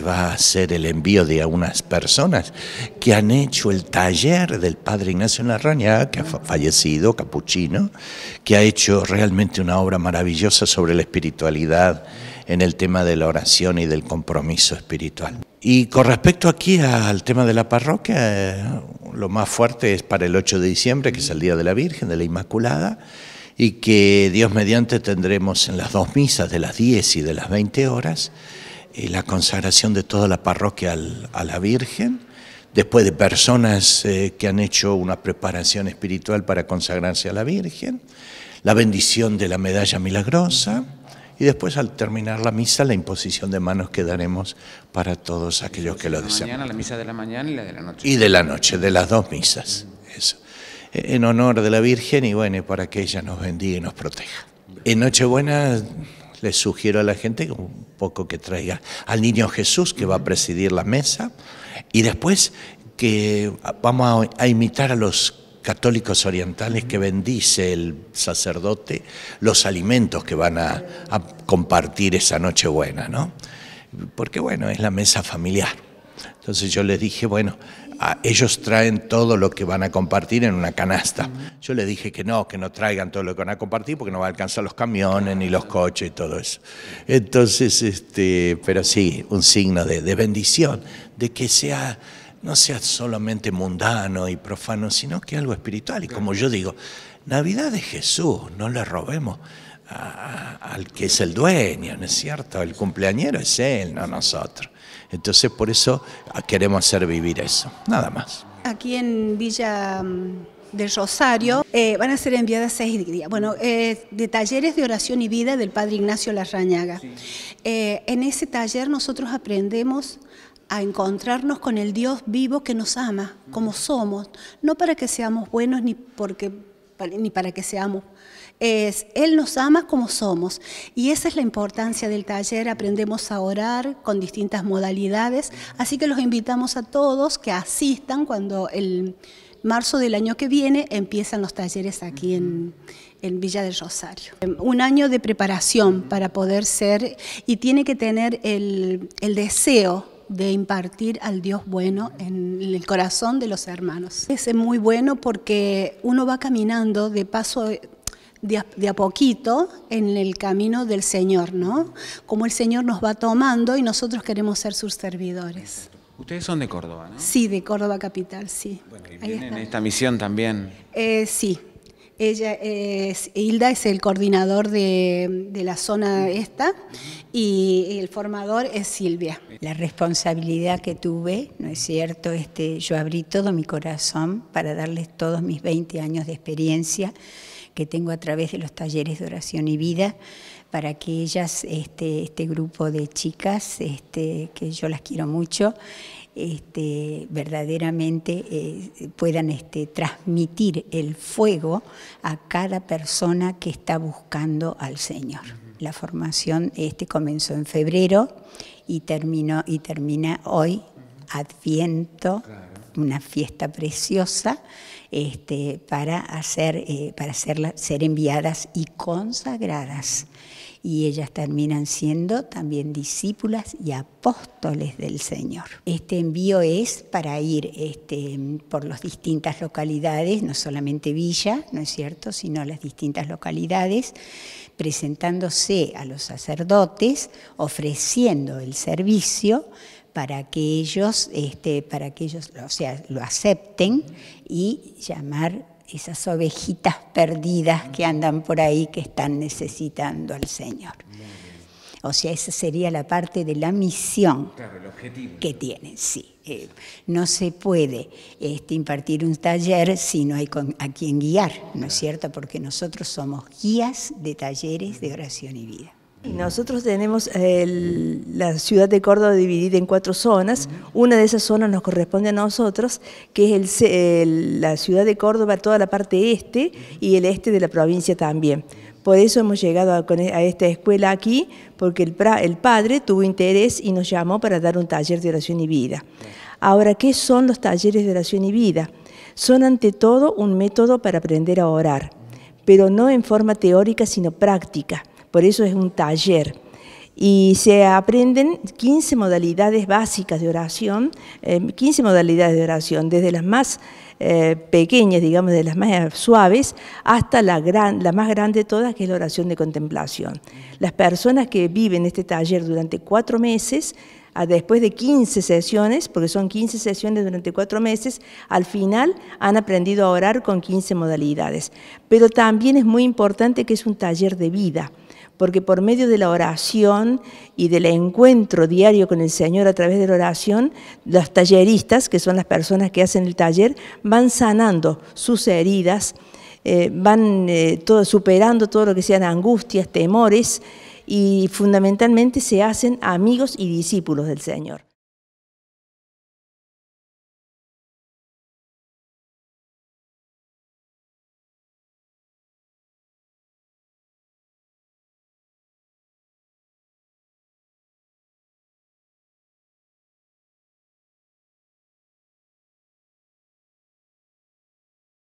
va a ser el envío de unas personas que han hecho el taller del padre Ignacio Narraña, que ha fallecido, capuchino, que ha hecho realmente una obra maravillosa sobre la espiritualidad en el tema de la oración y del compromiso espiritual. Y con respecto aquí al tema de la parroquia, eh, lo más fuerte es para el 8 de diciembre, que es el Día de la Virgen, de la Inmaculada, y que Dios mediante tendremos en las dos misas de las 10 y de las 20 horas la consagración de toda la parroquia a la Virgen, después de personas eh, que han hecho una preparación espiritual para consagrarse a la Virgen, la bendición de la medalla milagrosa y después al terminar la misa la imposición de manos que daremos para todos aquellos que lo desean. Mañana la misa de la mañana y la de la noche. Y de la noche, de las dos misas. Eso. E, en honor de la Virgen y bueno, para que ella nos bendiga y nos proteja. En Nochebuena les sugiero a la gente un poco que traiga al niño Jesús que va a presidir la mesa y después que vamos a imitar a los católicos orientales que bendice el sacerdote los alimentos que van a, compartir esa noche buena, ¿no? Porque bueno, es la mesa familiar. Entonces yo les dije, bueno, ellos traen todo lo que van a compartir en una canasta. Yo le dije que no, que no traigan todo lo que van a compartir porque no va a alcanzar los camiones ni los coches y todo eso. Entonces, este, pero sí, un signo de, bendición, de que sea no sea solamente mundano y profano, sino que algo espiritual. Y como yo digo, Navidad de Jesús, no le robemos al que es el dueño, ¿no es cierto? El cumpleañero es él, no nosotros. Entonces por eso ah, queremos hacer vivir eso, nada más. Aquí en Villa mm, del Rosario eh, van a ser enviadas seis días, bueno, eh, de talleres de oración y vida del Padre Ignacio Larrañaga. Eh, en ese taller nosotros aprendemos a encontrarnos con el Dios vivo que nos ama, como somos, no para que seamos buenos ni porque ni para que seamos. Es, él nos ama como somos y esa es la importancia del taller. Aprendemos a orar con distintas modalidades, así que los invitamos a todos que asistan cuando el marzo del año que viene empiezan los talleres aquí en, Villa del Rosario. Un año de preparación para poder ser y tiene que tener el deseo de impartir al Dios bueno en el corazón de los hermanos. Es muy bueno porque uno va caminando de paso de a, poquito en el camino del Señor, ¿no? Como el Señor nos va tomando y nosotros queremos ser sus servidores. Ustedes son de Córdoba, ¿no? Sí, de Córdoba capital, sí. Bueno, en esta misión también. Eh, sí, ella es, Hilda es el coordinador de, la zona esta y el formador es Silvia. La responsabilidad que tuve, ¿no es cierto? Este, yo abrí todo mi corazón para darles todos mis 20 años de experiencia que tengo a través de los talleres de oración y vida, para que ellas, este, este grupo de chicas, este, que yo las quiero mucho, este, verdaderamente eh, puedan este, transmitir el fuego a cada persona que está buscando al Señor. La formación este, comenzó en febrero y, terminó, y termina hoy, Adviento una fiesta preciosa este, para, hacer, eh, para ser enviadas y consagradas. Y ellas terminan siendo también discípulas y apóstoles del Señor. Este envío es para ir este, por las distintas localidades, no solamente Villa, ¿no es cierto?, sino las distintas localidades, presentándose a los sacerdotes, ofreciendo el servicio, para que ellos, este, para que ellos o sea, lo acepten y llamar esas ovejitas perdidas que andan por ahí que están necesitando al Señor. O sea, esa sería la parte de la misión que tienen, sí. Eh, no se puede este, impartir un taller si no hay a quien guiar, ¿no es cierto? Porque nosotros somos guías de talleres de oración y vida. Nosotros tenemos la ciudad de Córdoba dividida en cuatro zonas. Una de esas zonas nos corresponde a nosotros, que es la ciudad de Córdoba, toda la parte este y el este de la provincia también. Por eso hemos llegado a, e, esta escuela aquí, porque el padre tuvo interés y nos llamó para dar un taller de oración y vida. Ahora, ¿qué son los talleres de oración y vida? Son ante todo un método para aprender a orar, pero no en forma teórica, sino práctica por eso es un taller. Y se aprenden 15 modalidades básicas de oración, 15 em, modalidades de oración, desde las más eh, pequeñas, digamos, de las más suaves, hasta la, gran, más grande de todas, que es la oración de contemplación. Las personas que viven este taller durante cuatro meses, después de 15 sesiones, porque son 15 sesiones durante cuatro meses, al final han aprendido a orar con 15 modalidades. Pero también es muy importante que es un taller de vida porque por medio de la oración y del encuentro diario con el Señor a través de la oración, los talleristas, que son las personas que hacen el taller, van sanando sus heridas, eh, van eh, superando todo lo que sean angustias, temores, y fundamentalmente se hacen amigos y discípulos del Señor.